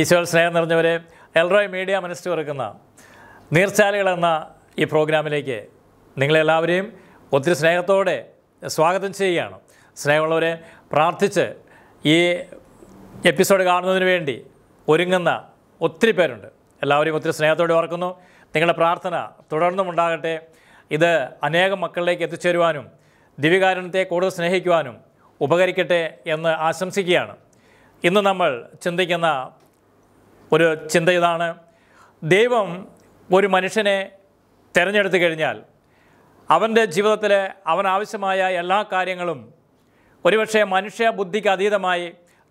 ഈശ്വർ സ്നേഹം നിറഞ്ഞവരെ El Roi media ഒരുക്കുന്ന നീർച്ചാലുകൾ എന്ന ഈ പ്രോഗ്രാമിലേക്ക് നിങ്ങളെല്ലാവരെയും ഒത്തിരി സ്നേഹത്തോടെ സ്വാഗതം ചെയ്യുകയാണ് സ്നേഹമുള്ളവരെ പ്രാർത്ഥിച്ച് ഈ എപ്പിസോഡ് കാണുന്നതിന് വേണ്ടി ഒരുങ്ങുന്ന ഒത്തിരി പേരുണ്ട് എല്ലാവരെയും ഒത്തിരി സ്നേഹത്തോടെ ഓർക്കുന്നു നിങ്ങളുടെ പ്രാർത്ഥന തുടർന്നും ഉണ്ടാകട്ടെ ഇത് അനേകം മക്കളിലേക്ക് എത്തിച്ചേരുവാനും ദിവ്യകാരണത്തെ കൂടുതൽ സ്നേഹിക്കുവാനും ഉപകരിക്കട്ടെ എന്ന് ആശംസിക്കുകയാണ് ഇന്ന് നമ്മൾ ചിന്തിക്കുന്ന ഒരു ചിന്ത ഇതാണ് ദൈവം ഒരു മനുഷ്യനെ തിരഞ്ഞെടുത്തു കഴിഞ്ഞാൽ അവൻ്റെ ജീവിതത്തിൽ അവൻ ആവശ്യമായ എല്ലാ കാര്യങ്ങളും ഒരുപക്ഷെ മനുഷ്യ ബുദ്ധിക്ക് അതീതമായി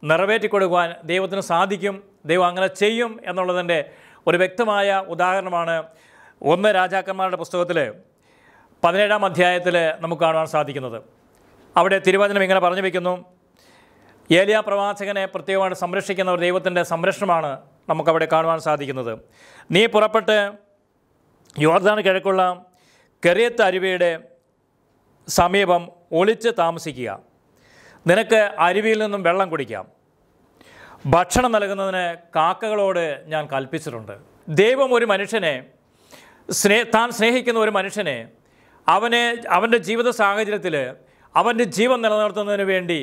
നിറവേറ്റിക്കൊടുക്കുവാൻ ദൈവത്തിന് സാധിക്കും ദൈവം അങ്ങനെ ചെയ്യും എന്നുള്ളതിൻ്റെ ഒരു വ്യക്തമായ ഉദാഹരണമാണ് ഒന്ന് രാജാക്കന്മാരുടെ പുസ്തകത്തിൽ പതിനേഴാം അധ്യായത്തിൽ നമുക്ക് കാണുവാൻ സാധിക്കുന്നത് അവിടെ തിരുവചനം ഇങ്ങനെ പറഞ്ഞു വയ്ക്കുന്നു ഏലിയ പ്രവാചകനെ പ്രത്യേകമായിട്ട് സംരക്ഷിക്കുന്ന ഒരു ദൈവത്തിൻ്റെ സംരക്ഷണമാണ് നമുക്കവിടെ കാണുവാൻ സാധിക്കുന്നത് നീ പുറപ്പെട്ട് യോർദാൻ കിഴക്കുള്ള കെറിയത്ത് അരുവിയുടെ സമീപം ഒളിച്ച് താമസിക്കുക നിനക്ക് അരുവിയിൽ നിന്നും വെള്ളം കുടിക്കാം ഭക്ഷണം നൽകുന്നതിന് കാക്കകളോട് ഞാൻ കൽപ്പിച്ചിട്ടുണ്ട് ദൈവം ഒരു മനുഷ്യനെ സ്നേഹ താൻ സ്നേഹിക്കുന്ന ഒരു മനുഷ്യനെ അവനെ അവൻ്റെ ജീവിത സാഹചര്യത്തിൽ അവൻ്റെ ജീവൻ നിലനിർത്തുന്നതിന് വേണ്ടി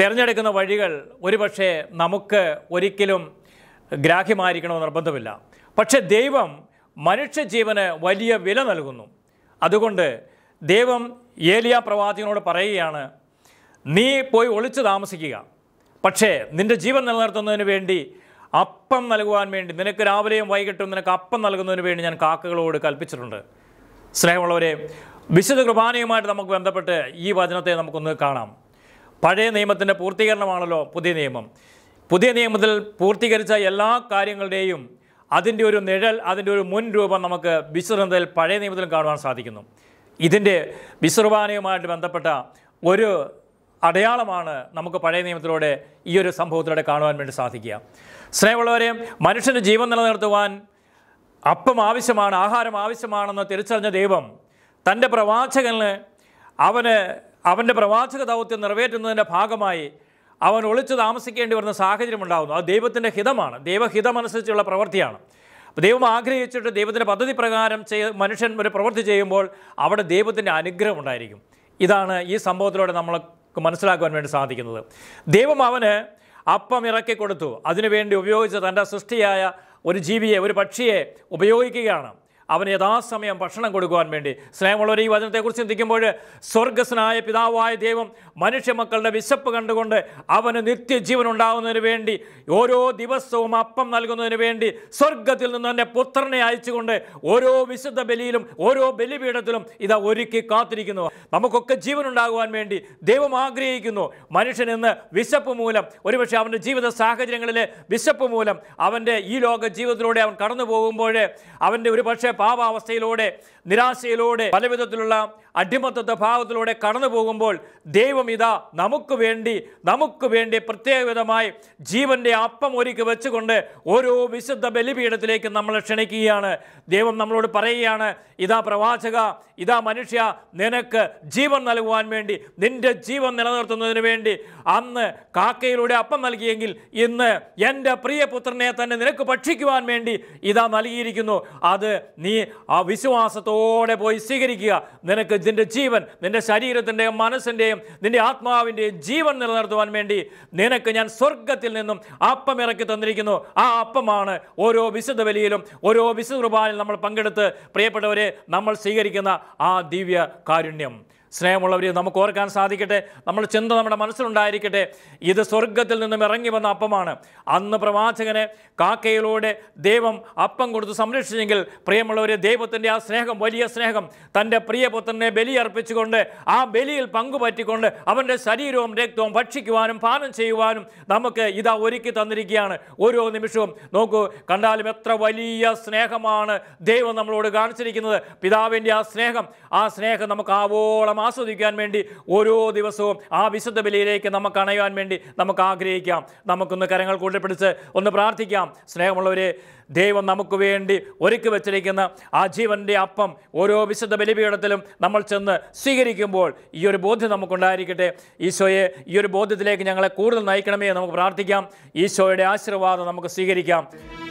തിരഞ്ഞെടുക്കുന്ന വഴികൾ ഒരുപക്ഷെ നമുക്ക് ഒരിക്കലും ഗ്രാഹ്യമായിരിക്കണമെന്ന് നിർബന്ധമില്ല പക്ഷെ ദൈവം മനുഷ്യജീവന് വലിയ വില നൽകുന്നു അതുകൊണ്ട് ദൈവം ഏലിയ പ്രവാചകനോട് പറയുകയാണ് നീ പോയി ഒളിച്ചു താമസിക്കുക പക്ഷേ നിൻ്റെ ജീവൻ നിലനിർത്തുന്നതിന് വേണ്ടി അപ്പം നൽകുവാൻ വേണ്ടി നിനക്ക് രാവിലെയും വൈകിട്ടും നിനക്ക് അപ്പം നൽകുന്നതിന് വേണ്ടി ഞാൻ കാക്കകളോട് കൽപ്പിച്ചിട്ടുണ്ട് സ്നേഹമുള്ളവരെ വിശുദ്ധ കുർബാനയുമായിട്ട് നമുക്ക് ബന്ധപ്പെട്ട് ഈ വചനത്തെ നമുക്കൊന്ന് കാണാം പഴയ നിയമത്തിൻ്റെ പൂർത്തീകരണമാണല്ലോ പുതിയ നിയമം പുതിയ നിയമത്തിൽ പൂർത്തീകരിച്ച എല്ലാ കാര്യങ്ങളുടെയും അതിൻ്റെ ഒരു നിഴൽ അതിൻ്റെ ഒരു മുൻ രൂപം നമുക്ക് വിശ്രമത്തിൽ പഴയ നിയമത്തിലും കാണുവാൻ സാധിക്കുന്നു ഇതിൻ്റെ വിശ്രവാനയുമായിട്ട് ബന്ധപ്പെട്ട ഒരു അടയാളമാണ് നമുക്ക് പഴയ നിയമത്തിലൂടെ ഈ ഒരു സംഭവത്തിലൂടെ കാണുവാൻ വേണ്ടി സാധിക്കുക സ്നേഹമുള്ളവരെ മനുഷ്യന് ജീവൻ നിലനിർത്തുവാൻ അപ്പം ആവശ്യമാണ് ആഹാരം ആവശ്യമാണെന്ന് തിരിച്ചറിഞ്ഞ ദൈവം തൻ്റെ പ്രവാചകന് അവന് അവൻ്റെ പ്രവാചക ദൗത്യം നിറവേറ്റുന്നതിൻ്റെ ഭാഗമായി അവൻ ഒളിച്ച് താമസിക്കേണ്ടി വരുന്ന സാഹചര്യം ഉണ്ടാകുന്നു അത് ദൈവത്തിൻ്റെ ഹിതമാണ് ദൈവഹിതമനുസരിച്ചുള്ള പ്രവൃത്തിയാണ് അപ്പോൾ ദൈവം ആഗ്രഹിച്ചിട്ട് ദൈവത്തിൻ്റെ പദ്ധതി പ്രകാരം ചെയ്ത് മനുഷ്യൻ ഒരു പ്രവൃത്തി ചെയ്യുമ്പോൾ അവിടെ ദൈവത്തിൻ്റെ അനുഗ്രഹം ഉണ്ടായിരിക്കും ഇതാണ് ഈ സംഭവത്തിലൂടെ നമ്മൾക്ക് മനസ്സിലാക്കുവാൻ വേണ്ടി സാധിക്കുന്നത് ദൈവം അവന് അപ്പം ഇറക്കി കൊടുത്തു അതിനുവേണ്ടി ഉപയോഗിച്ച തൻ്റെ സൃഷ്ടിയായ ഒരു ജീവിയെ ഒരു പക്ഷിയെ ഉപയോഗിക്കുകയാണ് അവന് യഥാസമയം ഭക്ഷണം കൊടുക്കുവാൻ വേണ്ടി സ്നേഹമുള്ളവർ ഈ വചനത്തെക്കുറിച്ച് ചിന്തിക്കുമ്പോൾ സ്വർഗസ്നായ പിതാവായ ദൈവം മനുഷ്യ മക്കളുടെ വിശപ്പ് കണ്ടുകൊണ്ട് അവന് നിത്യജീവൻ ഉണ്ടാകുന്നതിന് വേണ്ടി ഓരോ ദിവസവും അപ്പം നൽകുന്നതിന് വേണ്ടി സ്വർഗത്തിൽ നിന്ന് തന്നെ പുത്രനെ അയച്ചുകൊണ്ട് ഓരോ വിശുദ്ധ ബലിയിലും ഓരോ ബലിപീഠത്തിലും ഇതാ ഒരുക്കി കാത്തിരിക്കുന്നു നമുക്കൊക്കെ ജീവൻ ഉണ്ടാകുവാൻ വേണ്ടി ദൈവം ആഗ്രഹിക്കുന്നു മനുഷ്യൻ ഇന്ന് വിശപ്പ് മൂലം ഒരുപക്ഷെ അവൻ്റെ ജീവിത സാഹചര്യങ്ങളിലെ വിശപ്പ് മൂലം അവൻ്റെ ഈ ലോക ജീവിതത്തിലൂടെ അവൻ കടന്നു പോകുമ്പോൾ അവൻ്റെ ഒരു പക്ഷേ പാപാവസ്ഥയിലൂടെ നിരാശയിലൂടെ പലവിധത്തിലുള്ള അടിമത്തത്തെ ഭാവത്തിലൂടെ കടന്നു പോകുമ്പോൾ ദൈവം ഇതാ നമുക്ക് വേണ്ടി നമുക്ക് വേണ്ടി പ്രത്യേകവിധമായി ജീവൻ്റെ അപ്പം ഒരുക്കി വെച്ചുകൊണ്ട് ഓരോ വിശുദ്ധ ബലിപീഠത്തിലേക്ക് നമ്മളെ ക്ഷണിക്കുകയാണ് ദൈവം നമ്മളോട് പറയുകയാണ് ഇതാ പ്രവാചക ഇതാ മനുഷ്യ നിനക്ക് ജീവൻ നൽകുവാൻ വേണ്ടി നിന്റെ ജീവൻ നിലനിർത്തുന്നതിന് വേണ്ടി അന്ന് കാക്കയിലൂടെ അപ്പം നൽകിയെങ്കിൽ ഇന്ന് എൻ്റെ പ്രിയപുത്രനെ തന്നെ നിനക്ക് ഭക്ഷിക്കുവാൻ വേണ്ടി ഇതാ നൽകിയിരിക്കുന്നു അത് നീ നീ ആ വിശ്വാസത്തോടെ പോയി സ്വീകരിക്കുക നിനക്ക് നിൻ്റെ ജീവൻ നിൻ്റെ ശരീരത്തിൻ്റെയും മനസ്സിൻ്റെയും നിൻ്റെ ആത്മാവിൻ്റെയും ജീവൻ നിലനിർത്തുവാൻ വേണ്ടി നിനക്ക് ഞാൻ സ്വർഗത്തിൽ നിന്നും അപ്പം ഇറക്കി തന്നിരിക്കുന്നു ആ അപ്പമാണ് ഓരോ വിശുദ്ധ വലിയിലും ഓരോ വിശുദ്ധ കുർബാനിൽ നമ്മൾ പങ്കെടുത്ത് പ്രിയപ്പെട്ടവരെ നമ്മൾ സ്വീകരിക്കുന്ന ആ ദിവ്യ കാരുണ്യം സ്നേഹമുള്ളവർ നമുക്ക് ഓർക്കാൻ സാധിക്കട്ടെ നമ്മൾ ചിന്ത നമ്മുടെ മനസ്സിലുണ്ടായിരിക്കട്ടെ ഇത് സ്വർഗത്തിൽ നിന്നും ഇറങ്ങി വന്ന അപ്പമാണ് അന്ന് പ്രവാചകനെ കാക്കയിലൂടെ ദൈവം അപ്പം കൊടുത്ത് സംരക്ഷിച്ചെങ്കിൽ പ്രിയമുള്ളവരെ ദൈവത്തിൻ്റെ ആ സ്നേഹം വലിയ സ്നേഹം തൻ്റെ പ്രിയപുത്രനെ ബലിയർപ്പിച്ചുകൊണ്ട് ആ ബലിയിൽ പങ്കുപറ്റിക്കൊണ്ട് അവൻ്റെ ശരീരവും രക്തവും ഭക്ഷിക്കുവാനും പാനം ചെയ്യുവാനും നമുക്ക് ഇതാ ഒരുക്കി തന്നിരിക്കുകയാണ് ഓരോ നിമിഷവും നോക്കൂ കണ്ടാലും എത്ര വലിയ സ്നേഹമാണ് ദൈവം നമ്മളോട് കാണിച്ചിരിക്കുന്നത് പിതാവിൻ്റെ ആ സ്നേഹം ആ സ്നേഹം നമുക്ക് ആവോളം ആസ്വദിക്കാൻ വേണ്ടി ഓരോ ദിവസവും ആ വിശുദ്ധ ബലിയിലേക്ക് നമുക്ക് അണയുവാൻ വേണ്ടി നമുക്ക് ആഗ്രഹിക്കാം നമുക്കൊന്ന് കരങ്ങൾ കൂട്ടിപ്പിടിച്ച് ഒന്ന് പ്രാർത്ഥിക്കാം സ്നേഹമുള്ളവരെ ദൈവം നമുക്ക് വേണ്ടി ഒരുക്കി വച്ചിരിക്കുന്ന ആ ജീവൻ്റെ അപ്പം ഓരോ വിശുദ്ധ ബലിപീഠത്തിലും നമ്മൾ ചെന്ന് സ്വീകരിക്കുമ്പോൾ ഈ ഒരു ബോധ്യം നമുക്കുണ്ടായിരിക്കട്ടെ ഈശോയെ ഈ ഒരു ബോധ്യത്തിലേക്ക് ഞങ്ങളെ കൂടുതൽ നയിക്കണമേ നമുക്ക് പ്രാർത്ഥിക്കാം ഈശോയുടെ ആശീർവാദം നമുക്ക് സ്വീകരിക്കാം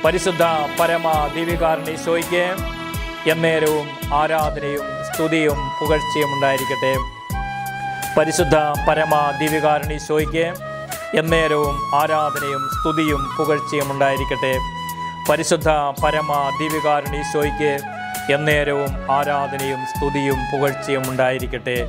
പരിശുദ്ധ പരമ ദീപികാരൻ ഈശോയ്ക്ക് എന്നേരവും ആരാധനയും സ്തുതിയും പുകഴ്ചയും ഉണ്ടായിരിക്കട്ടെ പരിശുദ്ധ ദിവ്യകാരുണി ശോയ്ക്ക് എന്നേരവും ആരാധനയും സ്തുതിയും പുകഴ്ചയും ഉണ്ടായിരിക്കട്ടെ പരിശുദ്ധ പരമ ശോയ്ക്ക് എന്നേരവും ആരാധനയും സ്തുതിയും പുകഴ്ചയും ഉണ്ടായിരിക്കട്ടെ